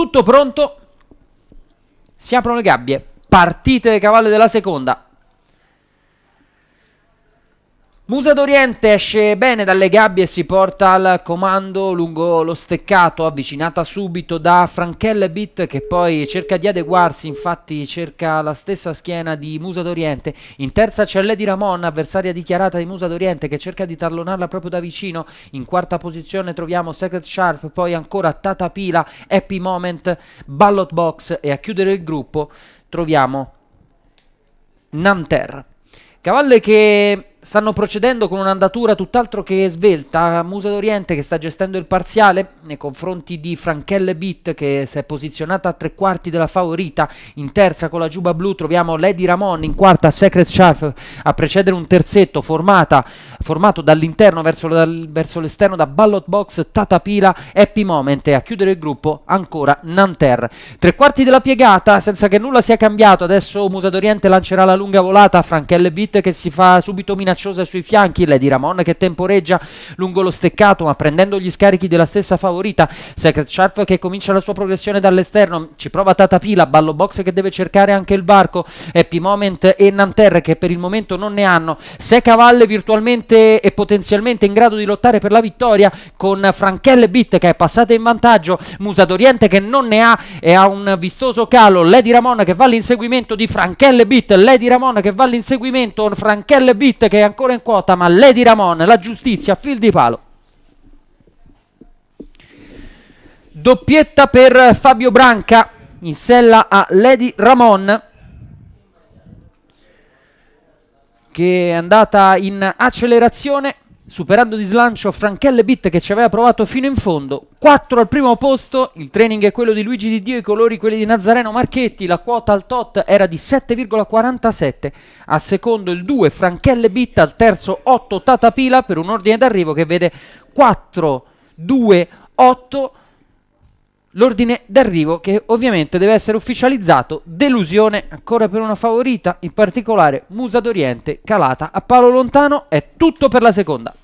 Tutto pronto. Si aprono le gabbie. Partite le cavalle della seconda. Musa d'Oriente esce bene dalle gabbie e si porta al comando lungo lo steccato, avvicinata subito da Franchelle Bit che poi cerca di adeguarsi, infatti cerca la stessa schiena di Musa d'Oriente. In terza c'è Lady Ramon, avversaria dichiarata di Musa d'Oriente che cerca di tallonarla proprio da vicino. In quarta posizione troviamo Secret Sharp, poi ancora Tata Pila, Happy Moment, Ballot Box e a chiudere il gruppo troviamo Nanterre. Cavalle che stanno procedendo con un'andatura tutt'altro che svelta. Musa d'Oriente che sta gestendo il parziale nei confronti di Franchelle Bitt che si è posizionata a tre quarti della favorita. In terza con la giuba blu troviamo Lady Ramon, in quarta Secret Sharp a precedere un terzetto formata, formato dall'interno verso, dal, verso l'esterno da Ballot Box, Tatapila, Happy Moment e a chiudere il gruppo ancora Nanterre. Tre quarti della piegata senza che nulla sia cambiato. Adesso Musa d'Oriente lancerà la lunga volata a Franchelle Bitt che si fa subito minacciare minacciosa sui fianchi, Lady Ramon che temporeggia lungo lo steccato ma prendendo gli scarichi della stessa favorita, Secret Sharp che comincia la sua progressione dall'esterno, ci prova Tatapila, Ballo Box che deve cercare anche il barco. Happy Moment e Nanterre che per il momento non ne hanno, Se Cavalle virtualmente e potenzialmente in grado di lottare per la vittoria con Franchelle Bit che è passata in vantaggio, Musa d'Oriente che non ne ha e ha un vistoso calo, Lady Ramon che va all'inseguimento di Franchelle Bit, Lady Ramon che va all'inseguimento, Franchelle Bit che è ancora in quota, ma Lady Ramon, la giustizia, fil di palo. Doppietta per Fabio Branca, in sella a Lady Ramon, che è andata in accelerazione superando di slancio Franchelle Bit che ci aveva provato fino in fondo. 4 al primo posto, il training è quello di Luigi Di Dio, i colori quelli di Nazareno Marchetti, la quota al tot era di 7,47, al secondo il 2 Franchelle Bit, al terzo 8 Tatapila per un ordine d'arrivo che vede 4, 2, 8 l'ordine d'arrivo che ovviamente deve essere ufficializzato. Delusione ancora per una favorita, in particolare Musa d'Oriente calata a palo lontano. È tutto per la seconda.